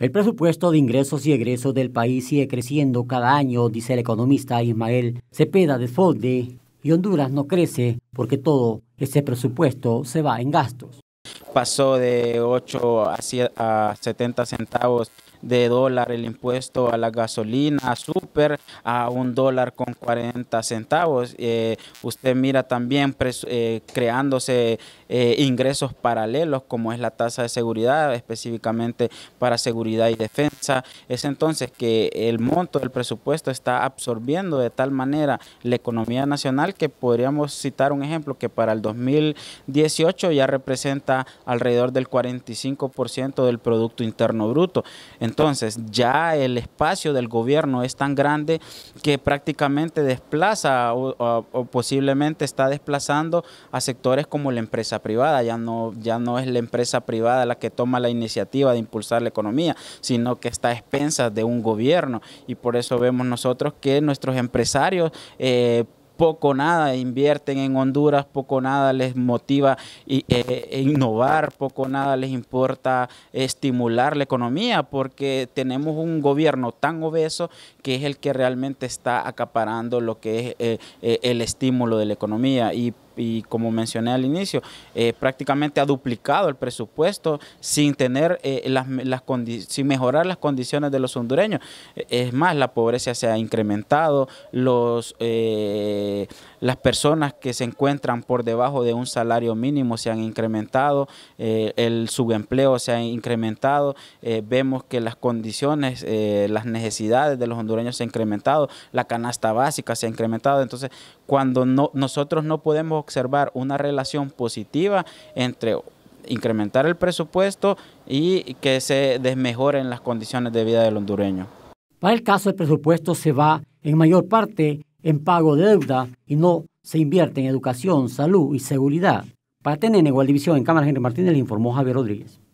El presupuesto de ingresos y egresos del país sigue creciendo cada año, dice el economista Ismael Cepeda de Folde, y Honduras no crece porque todo ese presupuesto se va en gastos pasó de 8 a 70 centavos de dólar el impuesto a la gasolina super a un dólar con 40 centavos. Eh, usted mira también eh, creándose eh, ingresos paralelos como es la tasa de seguridad, específicamente para seguridad y defensa. Es entonces que el monto del presupuesto está absorbiendo de tal manera la economía nacional que podríamos citar un ejemplo que para el 2018 ya representa alrededor del 45% del Producto Interno Bruto. Entonces, ya el espacio del gobierno es tan grande que prácticamente desplaza o, posiblemente está desplazando a sectores como la empresa privada. Ya no, ya no es la empresa privada la que toma la iniciativa de impulsar la economía, sino que está a expensas de un gobierno. Y por eso vemos nosotros que nuestros empresarios eh, poco nada invierten en Honduras, poco nada les motiva y, eh, eh, innovar, poco nada les importa estimular la economía, porque tenemos un gobierno tan obeso que es el que realmente está acaparando lo que es eh, el estímulo de la economía. Y y como mencioné al inicio, eh, prácticamente ha duplicado el presupuesto sin tener eh, las, sin mejorar las condiciones de los hondureños. E, es más, la pobreza se ha incrementado, los eh, las personas que se encuentran por debajo de un salario mínimo se han incrementado, el subempleo se ha incrementado, vemos que las condiciones, las necesidades de los hondureños se han incrementado, la canasta básica se ha incrementado. Entonces, cuando nosotros no podemos observar una relación positiva entre incrementar el presupuesto y que se desmejoren las condiciones de vida del hondureño. Para el caso, el presupuesto se va en mayor parte en pago de deuda y no se invierte en educación, salud y seguridad. Para tener igual división en Cámara, Henry Martínez le informó Javier Rodríguez.